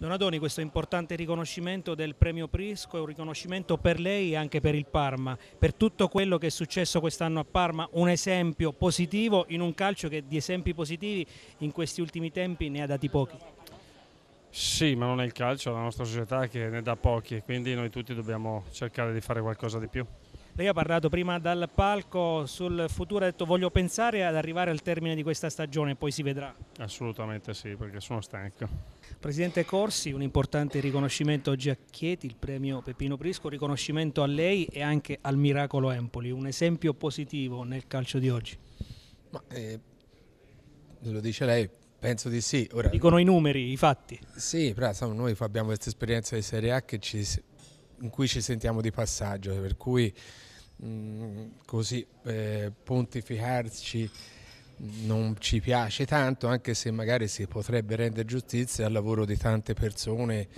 Donadoni, questo importante riconoscimento del premio Prisco è un riconoscimento per lei e anche per il Parma, per tutto quello che è successo quest'anno a Parma, un esempio positivo in un calcio che di esempi positivi in questi ultimi tempi ne ha dati pochi. Sì, ma non è il calcio, è la nostra società che ne dà pochi, quindi noi tutti dobbiamo cercare di fare qualcosa di più. Lei ha parlato prima dal palco sul futuro, ha detto voglio pensare ad arrivare al termine di questa stagione, poi si vedrà. Assolutamente sì, perché sono stanco. Presidente Corsi, un importante riconoscimento oggi a Chieti, il premio Peppino Prisco, riconoscimento a lei e anche al Miracolo Empoli, un esempio positivo nel calcio di oggi. Ma, eh, lo dice lei, Penso di sì. Ora, Dicono i numeri, i fatti. Sì, però insomma, noi abbiamo questa esperienza di Serie A ci, in cui ci sentiamo di passaggio, per cui Mm, così eh, pontificarci mm, non ci piace tanto, anche se magari si potrebbe rendere giustizia al lavoro di tante persone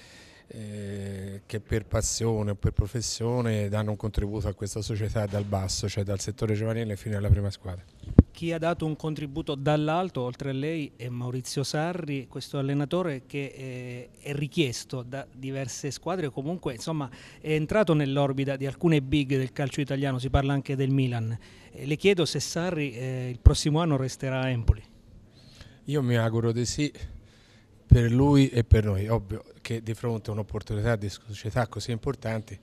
eh, che per passione o per professione danno un contributo a questa società dal basso, cioè dal settore giovanile fino alla prima squadra. Chi ha dato un contributo dall'alto, oltre a lei, è Maurizio Sarri, questo allenatore che eh, è richiesto da diverse squadre, comunque insomma, è entrato nell'orbita di alcune big del calcio italiano, si parla anche del Milan. Eh, le chiedo se Sarri eh, il prossimo anno resterà a Empoli. Io mi auguro di sì, per lui e per noi. Ovvio che di fronte a un'opportunità di società così importante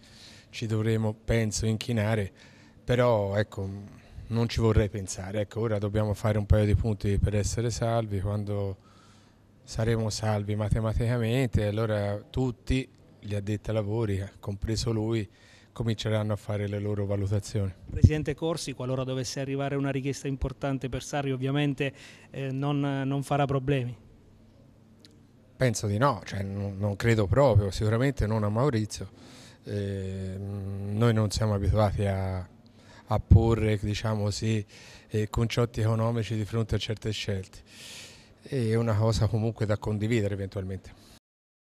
ci dovremo, penso, inchinare, però ecco non ci vorrei pensare. Ecco, ora dobbiamo fare un paio di punti per essere salvi, quando saremo salvi matematicamente, allora tutti gli addetti ai lavori, compreso lui, cominceranno a fare le loro valutazioni. Presidente Corsi, qualora dovesse arrivare una richiesta importante per Sarri, ovviamente eh, non, non, farà problemi? Penso di no, cioè, non credo proprio, sicuramente non a Maurizio. Eh, noi non siamo abituati a a porre diciamo, sì, eh, concetti economici di fronte a certe scelte. È una cosa comunque da condividere eventualmente.